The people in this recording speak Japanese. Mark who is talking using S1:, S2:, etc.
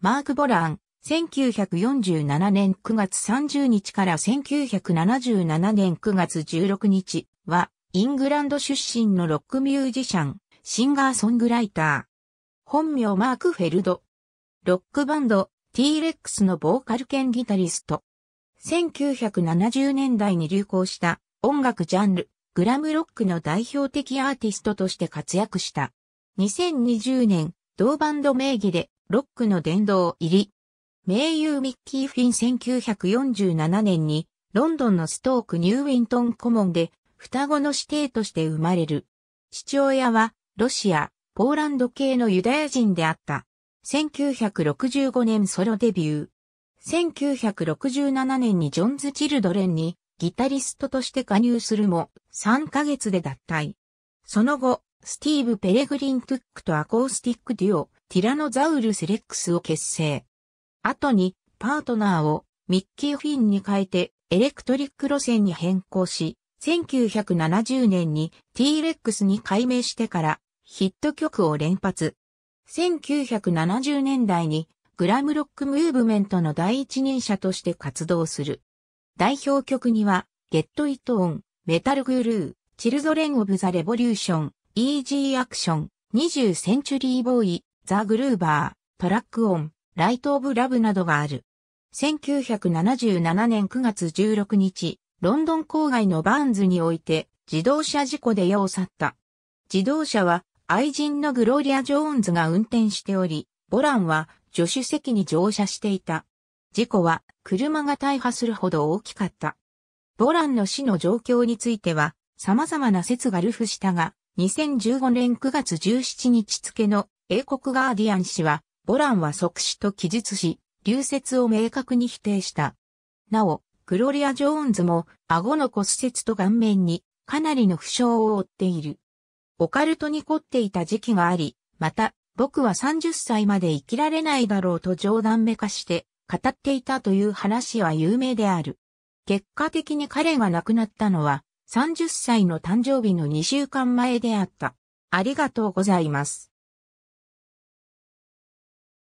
S1: マーク・ボラン、1947年9月30日から1977年9月16日は、イングランド出身のロックミュージシャン、シンガーソングライター。本名マーク・フェルド。ロックバンド、T-Rex のボーカル兼ギタリスト。1970年代に流行した音楽ジャンル、グラムロックの代表的アーティストとして活躍した。2020年、同バンド名義でロックの殿堂入り。名優ミッキー・フィン1947年にロンドンのストーク・ニューウィントン・コモンで双子の子弟として生まれる。父親はロシア、ポーランド系のユダヤ人であった。1965年ソロデビュー。1967年にジョンズ・チルドレンにギタリストとして加入するも3ヶ月で脱退。その後、スティーブ・ペレグリン・クックとアコースティックデュオ、ティラノザウルス・レックスを結成。後に、パートナーをミッキー・フィンに変えて、エレクトリック路線に変更し、1970年に T-Rex に改名してからヒット曲を連発。1970年代にグラムロックムーブメントの第一人者として活動する。代表曲には、Get It On、メタルグルー、チル f レン・オブ・ザ・レボリューション、イージーアクション、20センチュリーボーイ、ザ・グルーバー、トラックオン、ライト・オブ・ラブなどがある。1977年9月16日、ロンドン郊外のバーンズにおいて自動車事故で世を去った。自動車は愛人のグローリア・ジョーンズが運転しており、ボランは助手席に乗車していた。事故は車が大破するほど大きかった。ボランの死の状況については様々な説が流布したが、2015年9月17日付の英国ガーディアン氏は、ボランは即死と記述し、流説を明確に否定した。なお、グロリア・ジョーンズも、顎の骨折と顔面に、かなりの負傷を負っている。オカルトに凝っていた時期があり、また、僕は30歳まで生きられないだろうと冗談めかして、語っていたという話は有名である。結果的に彼が亡くなったのは、30歳の誕生日の2週間前であった。ありがとうございます。